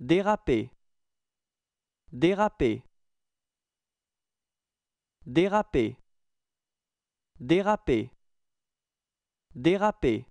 Dérapé. Dérapé. Dérapé. Dérapé. Dérapé.